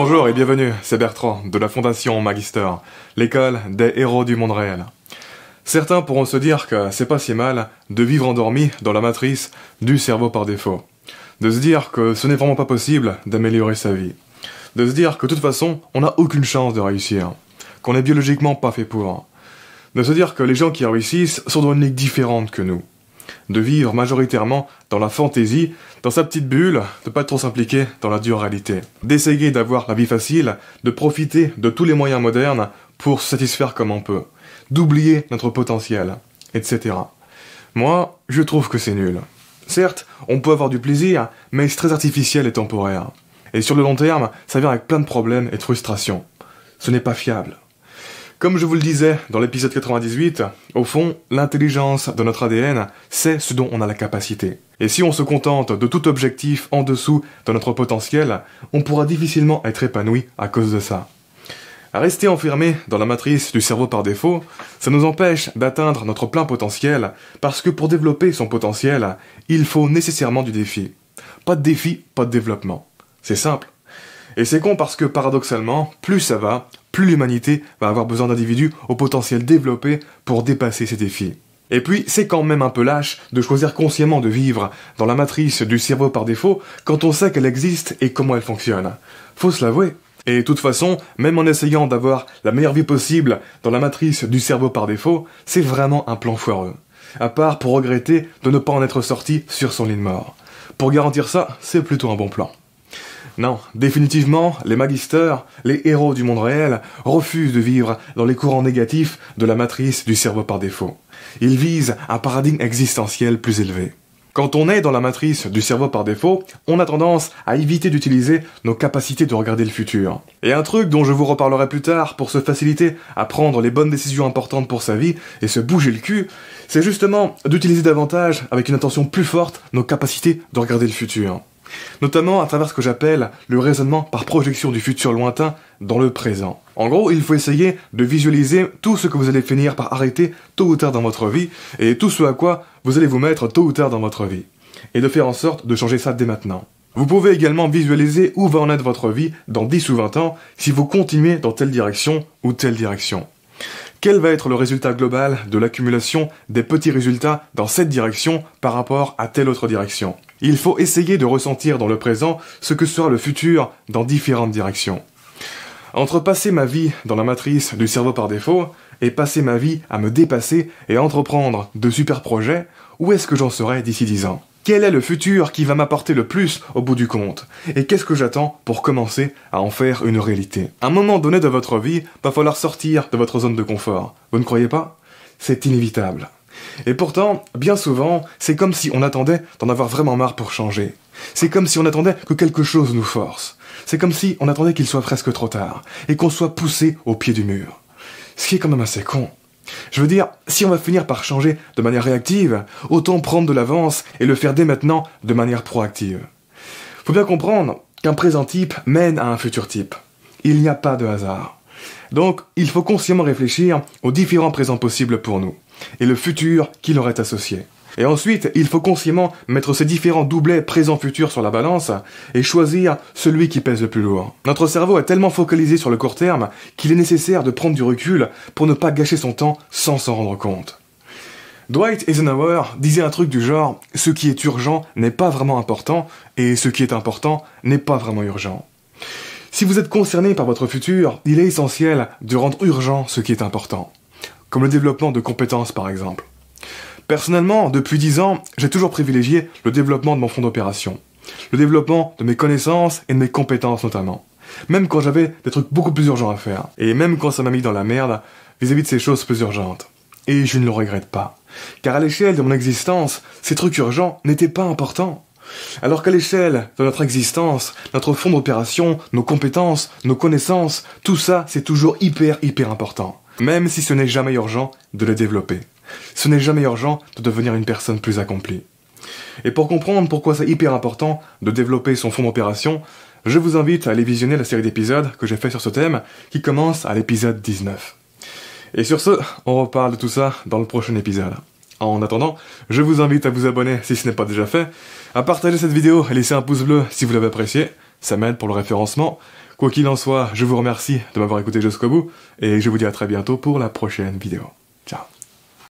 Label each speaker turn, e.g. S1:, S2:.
S1: Bonjour et bienvenue, c'est Bertrand de la Fondation Magister, l'école des héros du monde réel. Certains pourront se dire que c'est pas si mal de vivre endormi dans la matrice du cerveau par défaut, de se dire que ce n'est vraiment pas possible d'améliorer sa vie, de se dire que de toute façon on n'a aucune chance de réussir, qu'on n'est biologiquement pas fait pour, de se dire que les gens qui réussissent sont dans une ligue différente que nous, de vivre majoritairement dans la fantaisie, dans sa petite bulle, de pas trop s'impliquer dans la dure réalité. D'essayer d'avoir la vie facile, de profiter de tous les moyens modernes pour se satisfaire comme on peut, d'oublier notre potentiel, etc. Moi, je trouve que c'est nul. Certes, on peut avoir du plaisir, mais c'est très artificiel et temporaire. Et sur le long terme, ça vient avec plein de problèmes et de frustrations. Ce n'est pas fiable. Comme je vous le disais dans l'épisode 98, au fond, l'intelligence de notre ADN, c'est ce dont on a la capacité. Et si on se contente de tout objectif en dessous de notre potentiel, on pourra difficilement être épanoui à cause de ça. Rester enfermé dans la matrice du cerveau par défaut, ça nous empêche d'atteindre notre plein potentiel, parce que pour développer son potentiel, il faut nécessairement du défi. Pas de défi, pas de développement. C'est simple. Et c'est con parce que paradoxalement, plus ça va, plus l'humanité va avoir besoin d'individus au potentiel développé pour dépasser ces défis. Et puis, c'est quand même un peu lâche de choisir consciemment de vivre dans la matrice du cerveau par défaut quand on sait qu'elle existe et comment elle fonctionne. Faut se l'avouer. Et de toute façon, même en essayant d'avoir la meilleure vie possible dans la matrice du cerveau par défaut, c'est vraiment un plan foireux. À part pour regretter de ne pas en être sorti sur son lit de mort. Pour garantir ça, c'est plutôt un bon plan. Non, définitivement, les magisters, les héros du monde réel, refusent de vivre dans les courants négatifs de la matrice du cerveau par défaut. Ils visent un paradigme existentiel plus élevé. Quand on est dans la matrice du cerveau par défaut, on a tendance à éviter d'utiliser nos capacités de regarder le futur. Et un truc dont je vous reparlerai plus tard pour se faciliter à prendre les bonnes décisions importantes pour sa vie et se bouger le cul, c'est justement d'utiliser davantage, avec une attention plus forte, nos capacités de regarder le futur notamment à travers ce que j'appelle le raisonnement par projection du futur lointain dans le présent. En gros, il faut essayer de visualiser tout ce que vous allez finir par arrêter tôt ou tard dans votre vie, et tout ce à quoi vous allez vous mettre tôt ou tard dans votre vie, et de faire en sorte de changer ça dès maintenant. Vous pouvez également visualiser où va en être votre vie dans 10 ou 20 ans si vous continuez dans telle direction ou telle direction. Quel va être le résultat global de l'accumulation des petits résultats dans cette direction par rapport à telle autre direction il faut essayer de ressentir dans le présent ce que sera le futur dans différentes directions. Entre passer ma vie dans la matrice du cerveau par défaut et passer ma vie à me dépasser et entreprendre de super projets, où est-ce que j'en serai d'ici 10 ans Quel est le futur qui va m'apporter le plus au bout du compte Et qu'est-ce que j'attends pour commencer à en faire une réalité À un moment donné de votre vie, va falloir sortir de votre zone de confort. Vous ne croyez pas C'est inévitable. Et pourtant, bien souvent, c'est comme si on attendait d'en avoir vraiment marre pour changer. C'est comme si on attendait que quelque chose nous force. C'est comme si on attendait qu'il soit presque trop tard, et qu'on soit poussé au pied du mur. Ce qui est quand même assez con. Je veux dire, si on va finir par changer de manière réactive, autant prendre de l'avance et le faire dès maintenant de manière proactive. Faut bien comprendre qu'un présent type mène à un futur type. Il n'y a pas de hasard. Donc, il faut consciemment réfléchir aux différents présents possibles pour nous et le futur qui leur est associé. Et ensuite, il faut consciemment mettre ces différents doublets présent-futur sur la balance et choisir celui qui pèse le plus lourd. Notre cerveau est tellement focalisé sur le court terme qu'il est nécessaire de prendre du recul pour ne pas gâcher son temps sans s'en rendre compte. Dwight Eisenhower disait un truc du genre ⁇ Ce qui est urgent n'est pas vraiment important et ce qui est important n'est pas vraiment urgent ⁇ Si vous êtes concerné par votre futur, il est essentiel de rendre urgent ce qui est important comme le développement de compétences par exemple. Personnellement, depuis 10 ans, j'ai toujours privilégié le développement de mon fonds d'opération, le développement de mes connaissances et de mes compétences notamment, même quand j'avais des trucs beaucoup plus urgents à faire, et même quand ça m'a mis dans la merde vis-à-vis de ces choses plus urgentes. Et je ne le regrette pas, car à l'échelle de mon existence, ces trucs urgents n'étaient pas importants. Alors qu'à l'échelle de notre existence, notre fonds d'opération, nos compétences, nos connaissances, tout ça, c'est toujours hyper, hyper important même si ce n'est jamais urgent de le développer. Ce n'est jamais urgent de devenir une personne plus accomplie. Et pour comprendre pourquoi c'est hyper important de développer son fonds d'opération, je vous invite à aller visionner la série d'épisodes que j'ai fait sur ce thème, qui commence à l'épisode 19. Et sur ce, on reparle de tout ça dans le prochain épisode. En attendant, je vous invite à vous abonner si ce n'est pas déjà fait, à partager cette vidéo et laisser un pouce bleu si vous l'avez apprécié, ça m'aide pour le référencement, Quoi qu'il en soit, je vous remercie de m'avoir écouté jusqu'au bout et je vous dis à très bientôt pour la prochaine vidéo. Ciao